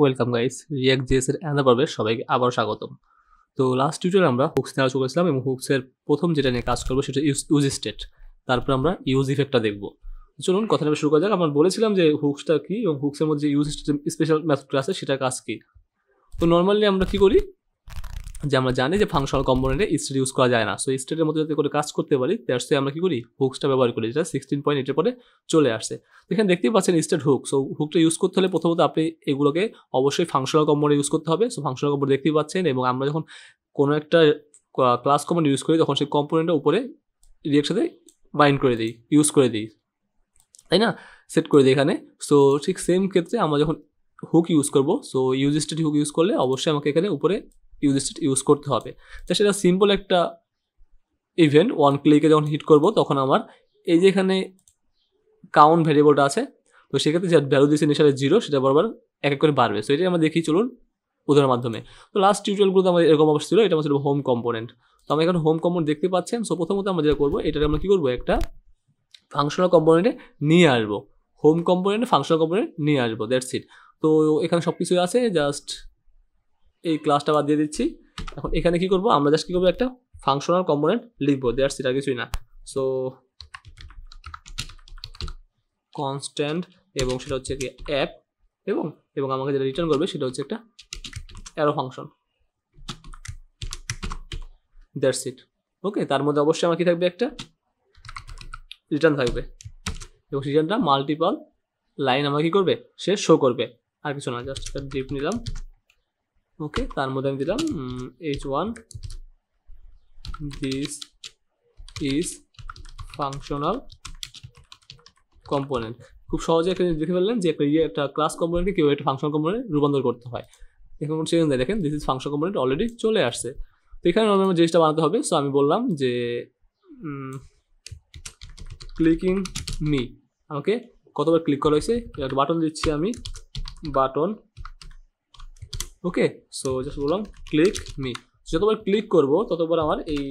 welcome guys রিয়াক GS এর পর্বে সবাইকে আবার স্বাগতম তো লাস্ট টিউটোরিয়াল আমরা হুকস নিয়ে আলোচনা করেছিলাম এবং হুকসের প্রথম যেটা নিয়ে কাজ করবো সেটা ইউজ স্টেট তারপর আমরা ইউজ ইফেক্টটা দেখব চলুন কথাটা শুরু করা যাক আমরা বলেছিলাম যে হুকসটা কি এবং হুকসের মধ্যে ইউজ স্টেট স্পেশাল ম্যাথ ক্লাসে সেটা কাজ কি তো নর্মালি আমরা কি করি যে আমরা জানি যে ফাংশনাল কম্পোনেন্টে স্টেট ইউজ করা যায় না সো স্টেটের মধ্যে যাতে করে কাজ করতে পারি দ্যাটসে আমরা কি করি হুকসটা ব্যবহার করি যেটা সিক্সটিন পয়েন্ট এটের পরে চলে আসছে এখানে দেখতেই পাচ্ছেন স্টেট হুক সো হুকটা ইউজ করতে হলে প্রথমত আপনি এগুলোকে অবশ্যই ফাংশনাল কম্পোনেন্ট ইউজ করতে হবে সো ফাংশনাল কম্পোনেন্ট দেখতেই পাচ্ছেন এবং আমরা যখন কোনো একটা ক্লাস কম্পোনেন্ট ইউজ করি তখন সেই কম্পোনেন্টের উপরে রিয়েকশাতে সাথে বাইন্ড করে দিই ইউজ করে দিই তাই না সেট করে দিই এখানে সো ঠিক সেম ক্ষেত্রে আমরা যখন হুক ইউজ করবো so use state hook use করলে অবশ্যই আমাকে এখানে উপরে ইউজ ইউজ করতে হবে তো সেটা সিম্পল একটা ইভেন্ট ওয়ান ক্লিকে যখন হিট করব তখন আমার এই যে এখানে কাউন্ট ভ্যারিয়েবলটা আছে তো সেক্ষেত্রে যে ভ্যালু দিয়েছে নিশালে জিরো সেটা বরাবর এক এক করে বাড়বে সো এটাই আমরা দেখি চলুন উদাহরণের মাধ্যমে তো লাস্ট টিউটোরিয়ালগুলোতে আমাদের এরকম অবস্থা ছিল এটা আমার ছিল হোম কম্পোনেন্ট তো আমরা এখানে হোম কম্পোনেন্ট দেখতে পাচ্ছেন সো প্রথমত আমরা যেটা করবো এটাকে আমরা কী করবো একটা ফাংশনাল কম্পোনেন্টে নিয়ে আসবো হোম কম্পোনেন্ট ফাংশনাল কম্পোনেন্ট নিয়ে আসবো দ্যাটস ইট তো এখানে সব কিছুই আছে জাস্ট এই ক্লাসটা বাদ দিয়ে দিচ্ছি এখন এখানে কি করব আমরা জাস্ট কী করবো একটা ফাংশনাল কম্পোনেন্ট লিখবো দেয়ার সেটা কিছুই না সো কনস্ট্যান্ট এবং সেটা হচ্ছে কি অ্যাপ এবং এবং আমাকে যেটা রিটার্ন করবে সেটা হচ্ছে একটা অ্যারো ফাংশন দেয়ার সিট ওকে তার মধ্যে অবশ্যই আমার কি থাকবে একটা রিটার্ন থাকবে এবং রিটার্নটা মাল্টিপল লাইন আমাকে কী করবে সে শো করবে আর কিছু না জাস্ট ডিপ নিলাম ওকে তার মধ্যে আমি দিলাম H one this is functional component খুব সহজে এখানে দেখে ফেললেন যে একটা ইয়ে একটা ক্লাস কম্পোনেন্টকে কেউ একটা ফাংশন কম্পোনেন্ট রূপান্তর করতে হয় এখন সেখানে দেখেন this is function component already চলে আসছে তো এখানে আমার জিনিসটা বানাতে হবে সো আমি বললাম যে ক্লিকিং মি আমাকে কতবার ক্লিক করা হয়েছে একটা বাটন দিচ্ছি আমি বাটন ওকে সো জাস্ট বললাম ক্লিক মি যতবার ক্লিক করবো ততবার আমার এই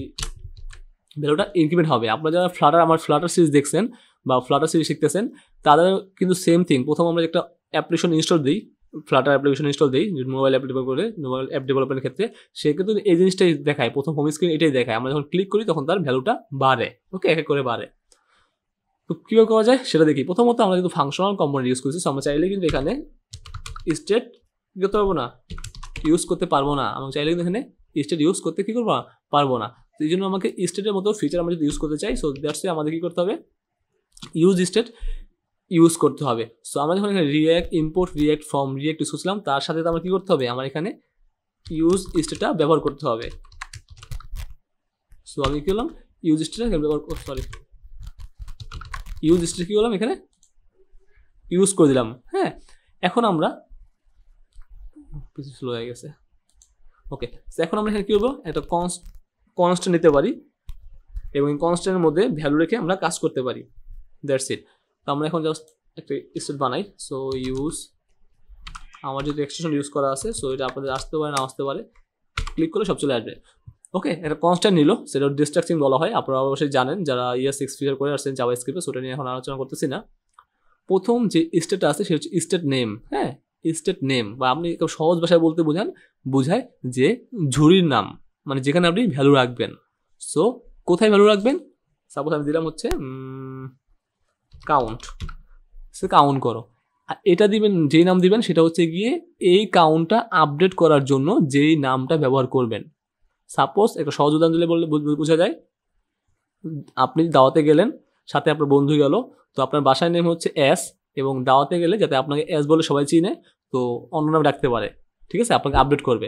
ভ্যালুটা ইনক্রিমেন্ট হবে আপনারা যারা ফ্লাটার আমার ফ্লাটার সিরিজ দেখছেন বা ফ্লাটার সিরিজ শিখতেছেন তাদের কিন্তু সেম থিং প্রথম আমরা একটা অ্যাপ্লিকেশন ইনস্টল দিই ফ্লাটার অ্যাপ্লিকেশন ইনস্টল দিই মোবাইল অ্যাপ ডেভেলপ করে মোবাইল অ্যাপ ডেভেলপমেন্টের ক্ষেত্রে সে কিন্তু এই জিনিসটাই দেখায় প্রথম হোম স্ক্রিন এটাই দেখায় আমরা যখন ক্লিক করি তখন তার ভ্যালুটা বাড়ে ওকে এক এক করে বাড়ে তো কীভাবে করা যায় সেটা দেখি প্রথমত আমরা কিন্তু ফাংশনাল কম্পোনেন্ট ইউজ করছি আমরা চাইলে কিন্তু এখানে স্টেট কী করতে পারবো না ইউজ করতে পারবো না আমাকে চাইলে কিন্তু এখানে স্টেট ইউজ করতে কী করবো পারবো না তো এই জন্য আমাকে স্টেটের মতো ফিচার আমরা যদি ইউজ করতে চাই সো দ্যাটস আমাদের কী করতে হবে ইউজ স্টেট ইউজ করতে হবে সো আমরা যখন এখানে React import React from React use করছিলাম তার সাথে তো আমরা কী করতে হবে আমার এখানে ইউজ স্টেটটা ব্যবহার করতে হবে সো আমি কী করলাম ইউজ স্টেটটা ব্যবহার সরি ইউজ স্টেট কী করলাম এখানে ইউজ করে দিলাম হ্যাঁ এখন আমরা কিছু স্লো হয়ে গেছে ওকে এখন আমরা এখানে কী হলো একটা কনস্ট কনস্ট্যান্ট নিতে পারি এবং এই কনস্ট্যান্টের মধ্যে ভ্যালু রেখে আমরা কাজ করতে পারি দ্যাটস ইট তো আমরা এখন জাস্ট একটা স্টেট বানাই সো ইউজ আমার যদি এক্সটেনশন ইউজ করা আছে সো এটা আপনাদের আসতে পারে না আসতে পারে ক্লিক করলে সব চলে আসবে ওকে এটা কনস্ট্যান্ট নিল সেটা ডিস্ট্রাকশন বলা হয় আপনারা অবশ্যই জানেন যারা ইয়ার সিক্স ফিচার করে আসছেন জাভা স্ক্রিপ্টে সেটা নিয়ে এখন আলোচনা করতেছি না প্রথম যে স্টেটটা আছে সেটা হচ্ছে স্টেট নেম হ্যাঁ স্টেট নেম বা আপনি সহজ ভাষায় বলতে বোঝান বোঝায় যে ঝুড়ির নাম মানে যেখানে আপনি ভ্যালু রাখবেন সো কোথায় ভ্যালু রাখবেন সাপোজ আমি দিলাম হচ্ছে কাউন্ট সে কাউন্ট করো আর এটা দিবেন যেই নাম দিবেন সেটা হচ্ছে গিয়ে এই কাউন্টটা আপডেট করার জন্য যেই নামটা ব্যবহার করবেন সাপোজ একটা সহজ উদাহরণ দিলে বললে বোঝা যায় আপনি দাওয়াতে গেলেন সাথে আপনার বন্ধু গেল তো আপনার বাসায় নেম হচ্ছে অ্যাস এবং দাওয়াতে গেলে যাতে আপনাকে এস বলে সবাই চিনে তো অন্য নাম ডাকতে পারে ঠিক আছে আপনাকে আপডেট করবে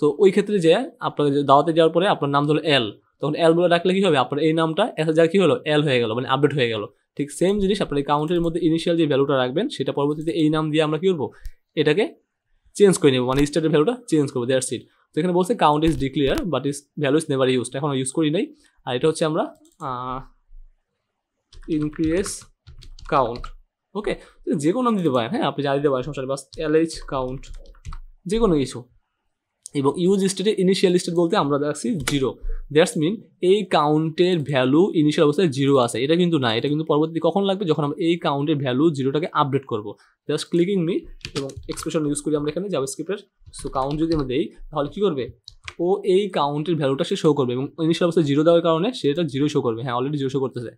তো ওই ক্ষেত্রে যে আপনাকে দাওয়াতে যাওয়ার পরে আপনার নাম ধরো এল তখন এল বলে ডাকলে কী হবে আপনার এই নামটা এক যা কী হলো এল হয়ে গেল মানে আপডেট হয়ে গেল ঠিক সেম জিনিস আপনার অ্যাকাউন্টের কাউন্টের মধ্যে ইনিশিয়াল যে ভ্যালুটা রাখবেন সেটা পরবর্তীতে এই নাম দিয়ে আমরা কী করবো এটাকে চেঞ্জ করে নেবো মানে স্টেটের ভ্যালুটা চেঞ্জ করবো দেয়ার সিট তো এখানে বলছে count is declare but its value is never use এখন ইউজ করি নাই আর এটা হচ্ছে আমরা ইনক্রিয়েস কাউন্ট ওকে যে কোনো নাম দিতে পারেন হ্যাঁ আপনি যা দিতে পারেন সমস্যা বাস অ্যালেজ কাউন্ট যে কোনো কিছু এবং ইউজ স্টেটে ইনিশিয়াল স্টেট বলতে আমরা দেখছি জিরো দ্যাটস মিন এই কাউন্টের ভ্যালু ইনিশিয়াল অবস্থায় জিরো আছে এটা কিন্তু না এটা কিন্তু পরবর্তী কখন লাগবে যখন আমরা এই কাউন্টের ভ্যালু জিরোটাকে আপডেট করব জাস্ট ক্লিকিং মি এবং এক্সপ্রেশন ইউজ করি আমরা এখানে যাবো স্ক্রিপ্টের সো কাউন্ট যদি আমরা দিই তাহলে কী করবে ও এই কাউন্টের ভ্যালুটা সে শো করবে এবং ইনিশিয়াল অবস্থায় জিরো দেওয়ার কারণে সেটা জিরো শো করবে হ্যাঁ অলরেডি জিরো শো করতেছে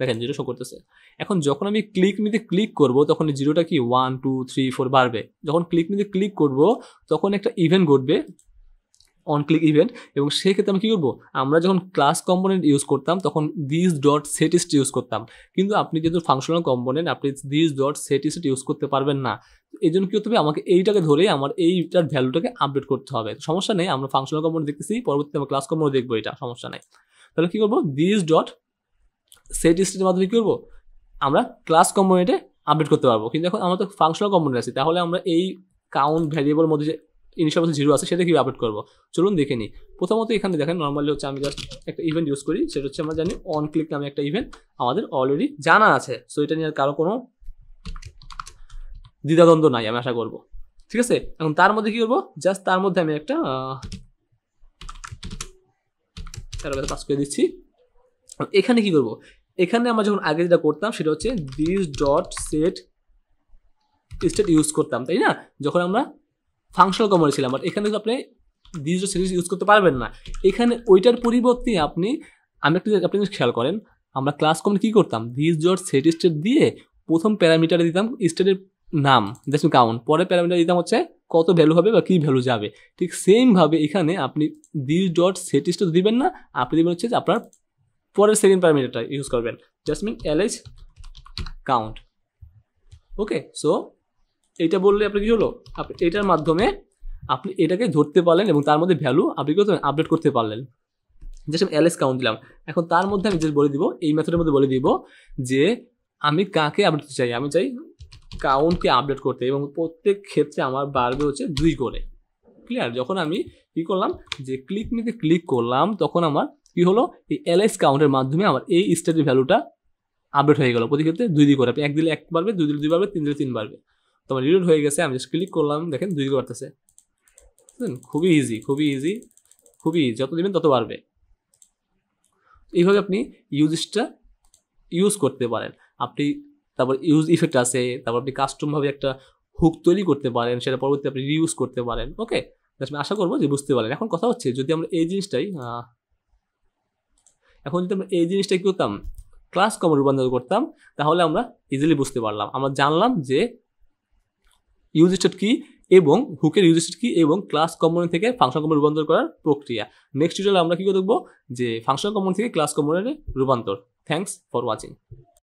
দেখেন জিরো শো করতেছে এখন যখন আমি ক্লিক নিতে ক্লিক করব তখন জিরোটা কি ওয়ান টু থ্রি ফোর বাড়বে যখন ক্লিক নিতে ক্লিক করব তখন একটা ইভেন্ট ঘটবে অন ক্লিক ইভেন্ট এবং সেক্ষেত্রে আমি কী করবো আমরা যখন ক্লাস কম্পোনেন্ট ইউজ করতাম তখন দিস ডট সেটিস্ট ইউজ করতাম কিন্তু আপনি যেহেতু ফাংশনাল কম্পোনেন্ট আপনি দিস ডট সেটিস্ট ইউজ করতে পারবেন না এই জন্য কী করতে হবে আমাকে এইটাকে ধরে আমার এইটার ভ্যালুটাকে আপডেট করতে হবে সমস্যা নেই আমরা ফাংশনাল কম্পোনেন্ট দেখতেছি পরবর্তীতে আমরা ক্লাস কম্পোনেন্ট দেখবো এটা সমস্যা নেই তাহলে কী করবো দিস ডট সেট স্টেটের মাধ্যমে কী করবো আমরা ক্লাস কম্পোনেন্টে আপডেট করতে পারবো কিন্তু এখন আমরা তো ফাংশনাল কম্পোনেন্ট আছে তাহলে আমরা এই কাউন্ট ভ্যারিয়েবল মধ্যে যে ইনিশিয়াল মধ্যে জিরো আছে সেটা কীভাবে আপডেট করবো চলুন দেখে নিই প্রথমত এখানে দেখেন নর্মালি হচ্ছে আমি জাস্ট একটা ইভেন্ট ইউজ করি সেটা হচ্ছে আমরা জানি অন ক্লিক নামে একটা ইভেন্ট আমাদের অলরেডি জানা আছে সো এটা নিয়ে কারো কোনো দ্বিধাদ্বন্দ্ব নাই আমি আশা করবো ঠিক আছে এখন তার মধ্যে কী করবো জাস্ট তার মধ্যে আমি একটা তার কাজ করে দিচ্ছি এখানে কি করবো এখানে আমরা যখন আগে যেটা করতাম সেটা হচ্ছে this dot set state use করতাম তাই না যখন আমরা ফাংশন কমান্ড ছিলাম বাট এখানে আপনি দিস ডট সেট ইউজ করতে পারবেন না এখানে ওইটার পরিবর্তে আপনি আমি একটু আপনি খেয়াল করেন আমরা ক্লাস কমন কী করতাম দিস ডট সেট স্টেট দিয়ে প্রথম প্যারামিটারে দিতাম স্টেটের নাম দেখুন কাউন্ট পরে প্যারামিটার দিতাম হচ্ছে কত ভ্যালু হবে বা কী ভ্যালু যাবে ঠিক সেমভাবে এখানে আপনি দিস ডট সেট স্টেট দিবেন না আপনি দেবেন হচ্ছে আপনার পরের সেকেন্ড প্যারামিটারটা ইউজ করবেন জাস্ট মিন এল এজ কাউন্ট ওকে সো এইটা বললে আপনি কি হলো আপনি এটার মাধ্যমে আপনি এটাকে ধরতে পারলেন এবং তার মধ্যে ভ্যালু আপনি কি আপডেট করতে পারলেন জাস্ট আমি এলএস কাউন্ট দিলাম এখন তার মধ্যে আমি জাস্ট বলে দিব এই মেথডের মধ্যে বলে দিব যে আমি কাকে আপডেট করতে চাই আমি চাই কাউন্টকে আপডেট করতে এবং প্রত্যেক ক্ষেত্রে আমার বাড়বে হচ্ছে দুই করে ক্লিয়ার যখন আমি কী করলাম যে ক্লিক নিতে ক্লিক করলাম তখন আমার কি হলো এই এলএস কাউন্টের মাধ্যমে আমার এই স্টেটের ভ্যালুটা আপডেট হয়ে গেল প্রতি ক্ষেত্রে দুই দিকে করে আপনি এক দিলে এক বাড়বে দুই দিলে দুই বাড়বে তিন দিলে তিন বাড়বে তো আমার রিলোড হয়ে গেছে আমি জাস্ট ক্লিক করলাম দেখেন দুই দিকে বাড়তেছে খুবই ইজি খুবই ইজি খুবই যত দেবেন তত বাড়বে এইভাবে আপনি ইউজটা ইউজ করতে পারেন আপনি তারপর ইউজ ইফেক্ট আছে তারপর আপনি কাস্টমভাবে একটা হুক তৈরি করতে পারেন সেটা পরবর্তী আপনি রিউজ করতে পারেন ওকে আমি আশা করবো যে বুঝতে পারেন এখন কথা হচ্ছে যদি আমরা এই জিনিসটাই এখন যদি আমরা এই জিনিসটা কী করতাম ক্লাস কমে রূপান্তর করতাম তাহলে আমরা ইজিলি বুঝতে পারলাম আমরা জানলাম যে ইউজ স্টেট কী এবং হুকের ইউজ স্টেট কী এবং ক্লাস কমনে থেকে ফাংশন কম্পোনেন্ট রূপান্তর করার প্রক্রিয়া নেক্সট টিউটোরিয়ালে আমরা কী করে দেখবো যে ফাংশন কম্পোনেন্ট থেকে ক্লাস কমনে রূপান্তর থ্যাংকস ফর ওয়াচিং